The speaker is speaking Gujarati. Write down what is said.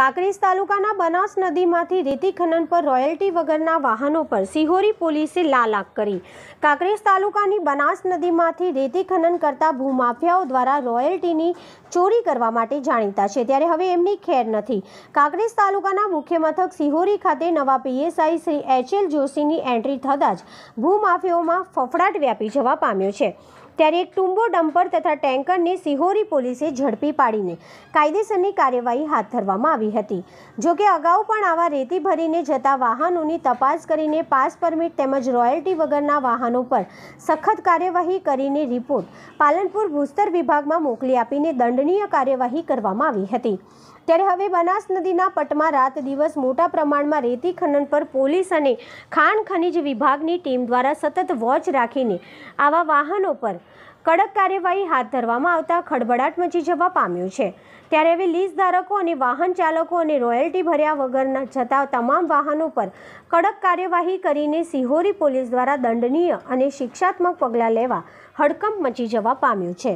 કાંકરેજ તાલુકાના બનાસ નદીમાંથી રેતી ખનન પર રોયલ્ટી વગરના વાહનો પર સિહોરી પોલીસે લાલાક કરી કાંકરેજ તાલુકાની બનાસ નદીમાંથી રેતી ખનન કરતા ભૂમાફિયાઓ દ્વારા રોયલ્ટીની ચોરી કરવા માટે જાણીતા છે ત્યારે હવે એમની ખેર નથી કાંકરેજ તાલુકાના મુખ્ય મથક સિહોરી ખાતે નવા પીએસઆઈ શ્રી એચ એલ જોશીની એન્ટ્રી થતાં જ ભૂમાફિયાઓમાં ફફડાટ વ્યાપી જવા પામ્યો છે ત્યારે એક ટુંબો ડમ્પર તથા ટેન્કરને સિહોરી પોલીસે ઝડપી પાડીને કાયદેસરની કાર્યવાહી હાથ ધરવામાં આવી હતી જોકે અગાઉ પણ આવા રેતી ભરીને જતા વાહનોની તપાસ કરીને પાસ પરમિટ તેમજ રોયલ્ટી વગરના વાહનો પર સખત કાર્યવાહી કરીને રિપોર્ટ પાલનપુર ભૂસ્તર વિભાગમાં મોકલી આપીને દંડનીય કાર્યવાહી કરવામાં આવી હતી ત્યારે હવે બનાસ નદીના પટમાં રાત દિવસ મોટા પ્રમાણમાં રેતી ખનન પર પોલીસ અને ખાણ ખનિજ વિભાગની ટીમ દ્વારા સતત વોચ રાખીને આવા વાહનો પર કડક કાર્યવાહી હાથ ધરવામાં આવતા ખળભળાટ મચી જવા પામ્યું છે ત્યારે હવે લીઝ ધારકો અને વાહન ચાલકો અને રોયલ્ટી ભર્યા વગરના જતા તમામ વાહનો પર કડક કાર્યવાહી કરીને સિહોરી પોલીસ દ્વારા દંડનીય અને શિક્ષાત્મક પગલાં લેવા હડકંપ મચી જવા પામ્યું છે